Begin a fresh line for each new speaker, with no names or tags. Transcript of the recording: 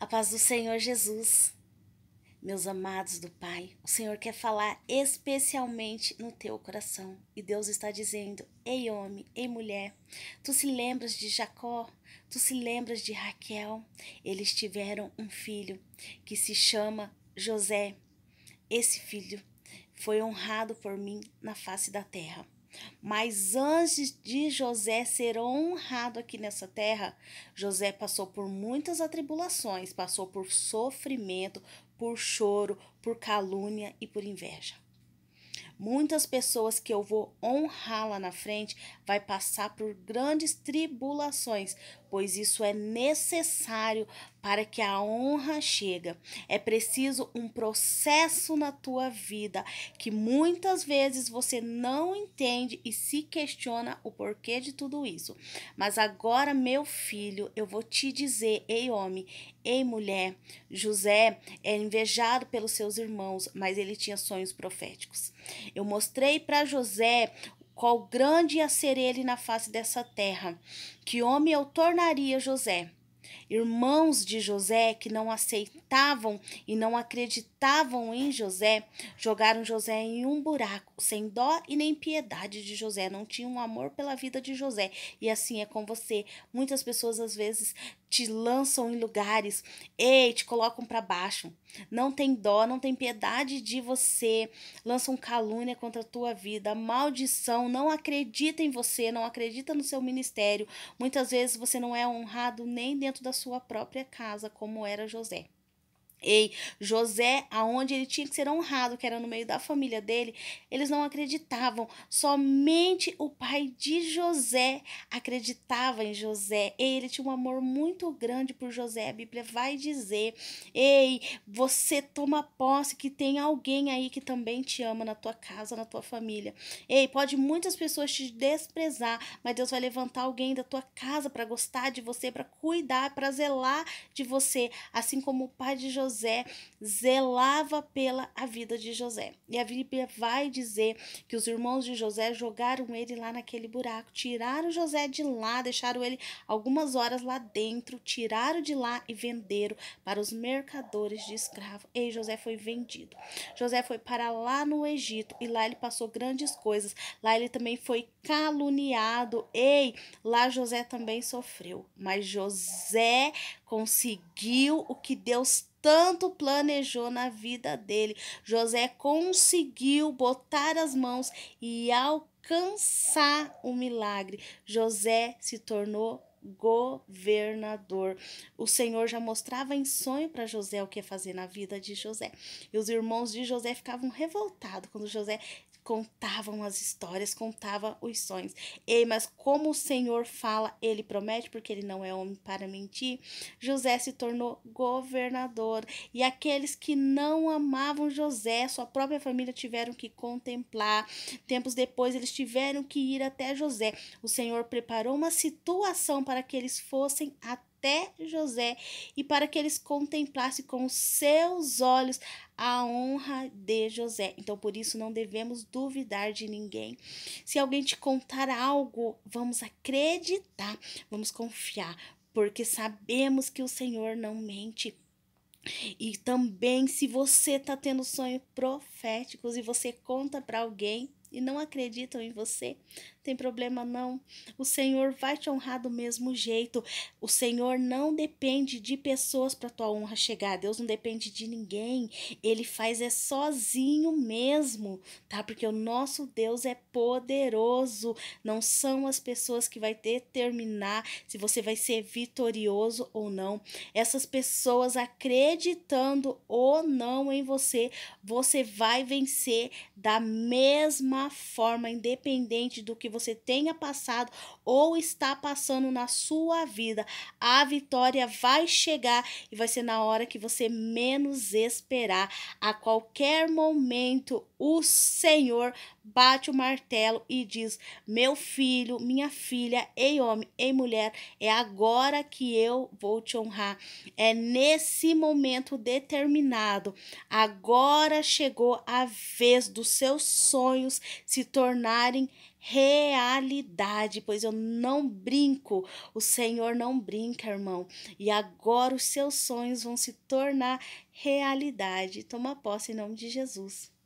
A paz do Senhor Jesus. Meus amados do Pai, o Senhor quer falar especialmente no teu coração. E Deus está dizendo: Ei homem, ei mulher, tu se lembras de Jacó? Tu se lembras de Raquel? Eles tiveram um filho que se chama José. Esse filho foi honrado por mim na face da terra. Mas antes de José ser honrado aqui nessa terra, José passou por muitas atribulações, passou por sofrimento, por choro, por calúnia e por inveja. Muitas pessoas que eu vou honrar lá na frente vai passar por grandes tribulações, pois isso é necessário para que a honra chegue. É preciso um processo na tua vida que muitas vezes você não entende e se questiona o porquê de tudo isso. Mas agora, meu filho, eu vou te dizer, ei homem, ei mulher, José é invejado pelos seus irmãos, mas ele tinha sonhos proféticos. Eu mostrei para José qual grande ia ser ele na face dessa terra, que homem eu tornaria José. Irmãos de José que não aceitavam e não acreditavam em José, jogaram José em um buraco, sem dó e nem piedade de José, não tinham amor pela vida de José. E assim é com você. Muitas pessoas às vezes te lançam em lugares, e te colocam para baixo. Não tem dó, não tem piedade de você. Lançam calúnia contra a tua vida, maldição, não acredita em você, não acredita no seu ministério. Muitas vezes você não é honrado nem dentro dentro da sua própria casa, como era José. Ei, José, aonde ele tinha que ser honrado, que era no meio da família dele, eles não acreditavam. Somente o pai de José acreditava em José. Ei, ele tinha um amor muito grande por José. A Bíblia vai dizer: Ei, você toma posse que tem alguém aí que também te ama na tua casa, na tua família. Ei, pode muitas pessoas te desprezar, mas Deus vai levantar alguém da tua casa para gostar de você, para cuidar, para zelar de você, assim como o pai de José José zelava pela a vida de José. E a Bíblia vai dizer que os irmãos de José jogaram ele lá naquele buraco, tiraram José de lá, deixaram ele algumas horas lá dentro, tiraram de lá e venderam para os mercadores de escravo. E José foi vendido. José foi para lá no Egito e lá ele passou grandes coisas. Lá ele também foi caluniado. Ei, lá José também sofreu, mas José conseguiu o que Deus tanto planejou na vida dele. José conseguiu botar as mãos e alcançar o milagre. José se tornou governador. O Senhor já mostrava em sonho para José o que fazer na vida de José. E os irmãos de José ficavam revoltados quando José contavam as histórias, contava os sonhos. Ei, mas como o Senhor fala, ele promete, porque ele não é homem para mentir. José se tornou governador, e aqueles que não amavam José, sua própria família tiveram que contemplar. Tempos depois eles tiveram que ir até José. O Senhor preparou uma situação para que eles fossem até José e para que eles contemplassem com os seus olhos a honra de José. Então, por isso, não devemos duvidar de ninguém. Se alguém te contar algo, vamos acreditar, vamos confiar, porque sabemos que o Senhor não mente. E também, se você está tendo sonhos proféticos e você conta para alguém, e não acreditam em você, tem problema não. O Senhor vai te honrar do mesmo jeito. O Senhor não depende de pessoas para tua honra chegar. Deus não depende de ninguém. Ele faz é sozinho mesmo, tá? Porque o nosso Deus é poderoso. Não são as pessoas que vai determinar se você vai ser vitorioso ou não. Essas pessoas acreditando ou não em você, você vai vencer da mesma mesma forma, independente do que você tenha passado ou está passando na sua vida, a vitória vai chegar e vai ser na hora que você menos esperar. A qualquer momento o Senhor bate o martelo e diz: Meu filho, minha filha, ei homem, ei mulher, é agora que eu vou te honrar. É nesse momento determinado. Agora chegou a vez dos seus sonhos se tornarem realidade, pois eu não brinco, o Senhor não brinca, irmão. E agora os seus sonhos vão se tornar realidade. Toma posse em nome de Jesus.